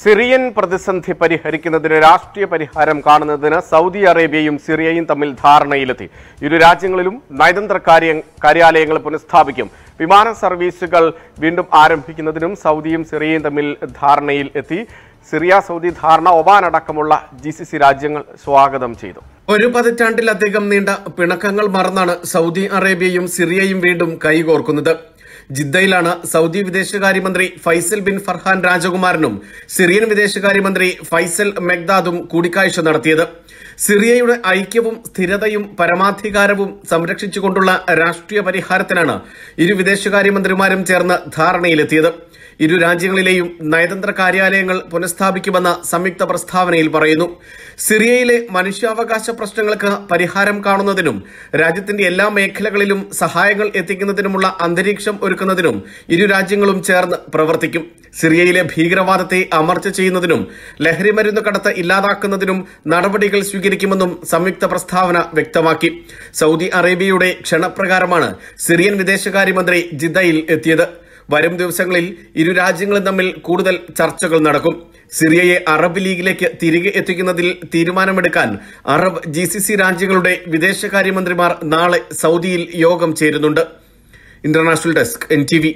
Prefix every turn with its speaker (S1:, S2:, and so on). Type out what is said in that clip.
S1: Syrian പ്രതിസന്ധി പരിഹരിക്കുന്നതിന് രാഷ്ട്രീയ പരിഹാരം കാണുന്നതിന് സൗദി അറേബ്യയും സിറിയയും തമ്മിൽ ധാരണയിലെത്തി ഇരു രാജ്യങ്ങളിലും നയതന്ത്ര കാര്യ കാര്യാലയങ്ങൾ പുനഃസ്ഥാപിക്കും വിമാന സർവീസുകൾ വീണ്ടും ആരംഭിക്കുന്നതിനും സൗദിയും സിറിയയും തമ്മിൽ ധാരണയിൽ എത്തി സിറിയ സൗദി ധാരണ ഒബാൻ അടക്കമുള്ള ജി സി സി രാജ്യങ്ങൾ സ്വാഗതം ചെയ്തു ഒരു പതിറ്റാണ്ടിലധികം നീണ്ട പിണക്കങ്ങൾ മറന്നാണ് സൗദി അറേബ്യയും സിറിയയും വീണ്ടും കൈകോർക്കുന്നത് ജിദ്ദയിലാണ് സൗദി വിദേശകാര്യമന്ത്രി ഫൈസൽ ബിൻ ഫർഹാൻ രാജകുമാരനും സിറിയൻ വിദേശകാര്യമന്ത്രി ഫൈസൽ മെഗ്ദാദും കൂടിക്കാഴ്ച നടത്തിയത് സിറിയയുടെ ഐക്യവും സ്ഥിരതയും പരമാധികാരവും സംരക്ഷിച്ചുകൊണ്ടുള്ള രാഷ്ട്രീയ പരിഹാരത്തിനാണ് ഇരു വിദേശകാര്യമന്ത്രിമാരും ചേർന്ന് ധാരണയിലെത്തിയത് ഇരു രാജ്യങ്ങളിലെയും നയതന്ത്ര കാര്യാലയങ്ങൾ പുനഃസ്ഥാപിക്കുമെന്ന സംയുക്ത പ്രസ്താവനയിൽ പറയുന്നു സിറിയയിലെ മനുഷ്യാവകാശ പ്രശ്നങ്ങൾക്ക് പരിഹാരം കാണുന്നതിനും രാജ്യത്തിന്റെ എല്ലാ മേഖലകളിലും സഹായങ്ങൾ എത്തിക്കുന്നതിനുമുള്ള അന്തരീക്ഷം ഒരുക്കുന്നതിനും ഇരു രാജ്യങ്ങളും ചേർന്ന് പ്രവർത്തിക്കും സിറിയയിലെ ഭീകരവാദത്തെ അമർച്ച ചെയ്യുന്നതിനും മരുന്ന് കടത്ത് ഇല്ലാതാക്കുന്നതിനും നടപടികൾ സ്വീകരിക്കുമെന്നും സംയുക്ത പ്രസ്താവന വ്യക്തമാക്കി സൗദി അറേബ്യയുടെ ക്ഷണപ്രകാരമാണ് സിറിയൻ വിദേശകാര്യമന്ത്രി ജിദ്ദയിൽ എത്തിയത് വരും ദിവസങ്ങളിൽ ഇരു രാജ്യങ്ങളും തമ്മിൽ കൂടുതൽ ചർച്ചകൾ നടക്കും സിറിയയെ അറബ് ലീഗിലേക്ക് തിരികെ എത്തിക്കുന്നതിൽ തീരുമാനമെടുക്കാൻ അറബ് ജി സി സി രാജ്യങ്ങളുടെ വിദേശകാര്യമന്ത്രിമാർ നാളെ സൗദിയിൽ യോഗം ചേരുന്നുണ്ട് ഇന്റർനാഷണൽ ഡെസ്ക് എൻ ടി